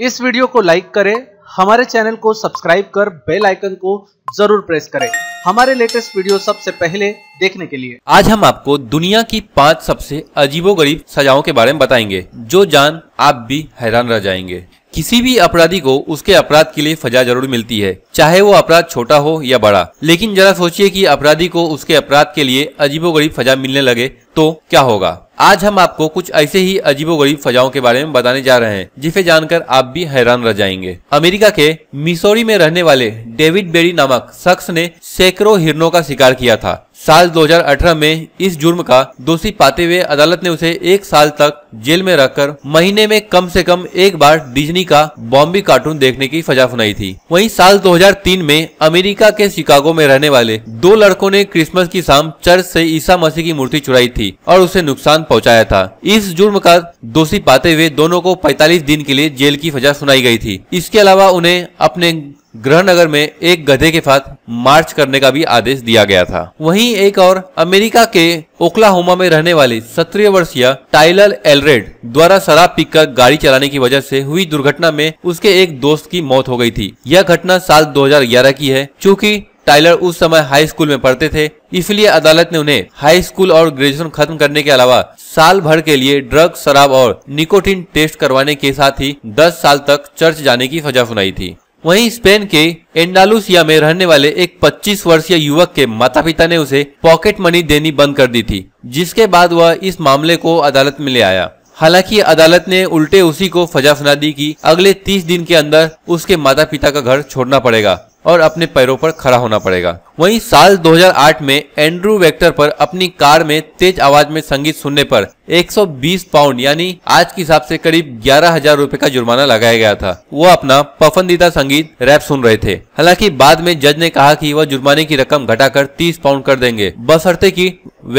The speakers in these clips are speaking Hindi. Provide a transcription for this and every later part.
इस वीडियो को लाइक करें हमारे चैनल को सब्सक्राइब कर बेल आइकन को जरूर प्रेस करें हमारे लेटेस्ट वीडियो सबसे पहले देखने के लिए आज हम आपको दुनिया की पांच सबसे अजीबोगरीब सजाओं के बारे में बताएंगे जो जान आप भी हैरान रह जाएंगे किसी भी अपराधी को उसके अपराध के लिए सजा जरूर मिलती है चाहे वो अपराध छोटा हो या बड़ा लेकिन जरा सोचिए कि अपराधी को उसके अपराध के लिए अजीबोगरीब सजा मिलने लगे तो क्या होगा आज हम आपको कुछ ऐसे ही अजीबोगरीब सजाओं के बारे में बताने जा रहे हैं जिसे जानकर आप भी हैरान रह जाएंगे अमेरिका के मिसोरी में रहने वाले डेविड बेरी नामक शख्स ने सैकड़ों हिरनों का शिकार किया था साल 2018 में इस जुर्म का दोषी पाते हुए अदालत ने उसे एक साल तक जेल में रखकर महीने में कम से कम एक बार डिज्नी का बॉम्बे कार्टून देखने की सजा सुनाई थी वहीं साल 2003 में अमेरिका के शिकागो में रहने वाले दो लड़कों ने क्रिसमस की शाम चर्च से ईसा मसीह की मूर्ति चुराई थी और उसे नुकसान पहुँचाया था इस जुर्म का दोषी पाते हुए दोनों को पैतालीस दिन के लिए जेल की सजा सुनाई गयी थी इसके अलावा उन्हें अपने गृहनगर में एक गधे के साथ मार्च करने का भी आदेश दिया गया था वहीं एक और अमेरिका के ओक्लाहोमा में रहने वाली सत्रह वर्षीय टाइलर एलरेड द्वारा शराब पीकर गाड़ी चलाने की वजह से हुई दुर्घटना में उसके एक दोस्त की मौत हो गई थी यह घटना साल 2011 की है चूँकि टाइलर उस समय हाई स्कूल में पढ़ते थे इसलिए अदालत ने उन्हें हाई स्कूल और ग्रेजुएशन खत्म करने के अलावा साल भर के लिए ड्रग शराब और निकोटिन टेस्ट करवाने के साथ ही 10 साल तक चर्च जाने की सजा सुनाई थी वहीं स्पेन के एंडालुसिया में रहने वाले एक 25 वर्षीय युवक के माता पिता ने उसे पॉकेट मनी देनी बंद कर दी थी जिसके बाद वह इस मामले को अदालत में ले आया हालांकि अदालत ने उल्टे उसी को फजा सुना दी कि अगले 30 दिन के अंदर उसके माता पिता का घर छोड़ना पड़ेगा और अपने पैरों पर खड़ा होना पड़ेगा वहीं साल 2008 में एंड्रू वेक्टर पर अपनी कार में तेज आवाज में संगीत सुनने पर 120 पाउंड यानी आज के हिसाब से करीब ग्यारह हजार रूपए का जुर्माना लगाया गया था वह अपना पसंदीदा संगीत रैप सुन रहे थे हालांकि बाद में जज ने कहा कि वह जुर्माने की रकम घटाकर 30 पाउंड कर देंगे बसरते कि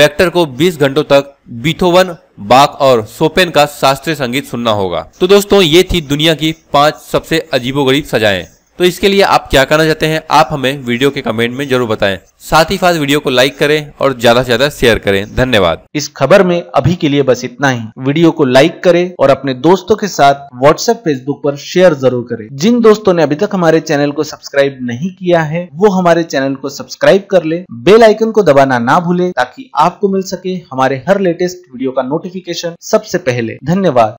वेक्टर को 20 घंटों तक बीथोवन बाक और सोपेन का शास्त्रीय संगीत सुनना होगा तो दोस्तों ये थी दुनिया की पांच सबसे अजीबोगरीब सजाएं तो इसके लिए आप क्या करना चाहते हैं आप हमें वीडियो के कमेंट में जरूर बताएं साथ ही साथ वीडियो को लाइक करें और ज्यादा से ज्यादा शेयर करें धन्यवाद इस खबर में अभी के लिए बस इतना ही वीडियो को लाइक करें और अपने दोस्तों के साथ व्हाट्सएप फेसबुक पर शेयर जरूर करें जिन दोस्तों ने अभी तक हमारे चैनल को सब्सक्राइब नहीं किया है वो हमारे चैनल को सब्सक्राइब कर ले बेलाइकन को दबाना ना भूले ताकि आपको मिल सके हमारे हर लेटेस्ट वीडियो का नोटिफिकेशन सबसे पहले धन्यवाद